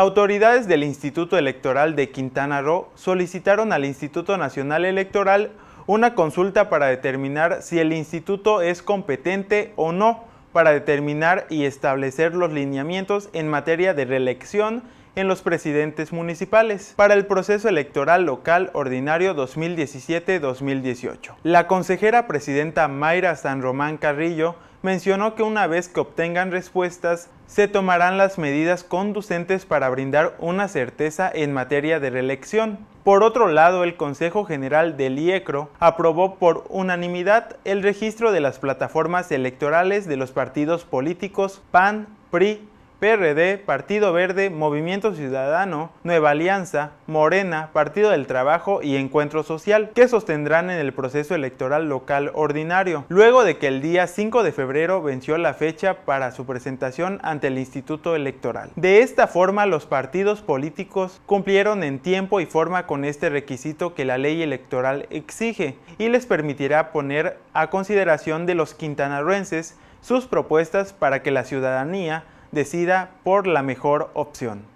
Autoridades del Instituto Electoral de Quintana Roo solicitaron al Instituto Nacional Electoral una consulta para determinar si el instituto es competente o no para determinar y establecer los lineamientos en materia de reelección en los presidentes municipales para el proceso electoral local ordinario 2017-2018. La consejera presidenta Mayra San Román Carrillo mencionó que una vez que obtengan respuestas, se tomarán las medidas conducentes para brindar una certeza en materia de reelección. Por otro lado, el Consejo General del IECRO aprobó por unanimidad el registro de las plataformas electorales de los partidos políticos PAN, PRI, PRD, Partido Verde, Movimiento Ciudadano, Nueva Alianza, Morena, Partido del Trabajo y Encuentro Social, que sostendrán en el proceso electoral local ordinario, luego de que el día 5 de febrero venció la fecha para su presentación ante el Instituto Electoral. De esta forma, los partidos políticos cumplieron en tiempo y forma con este requisito que la ley electoral exige y les permitirá poner a consideración de los quintanarruenses sus propuestas para que la ciudadanía decida por la mejor opción.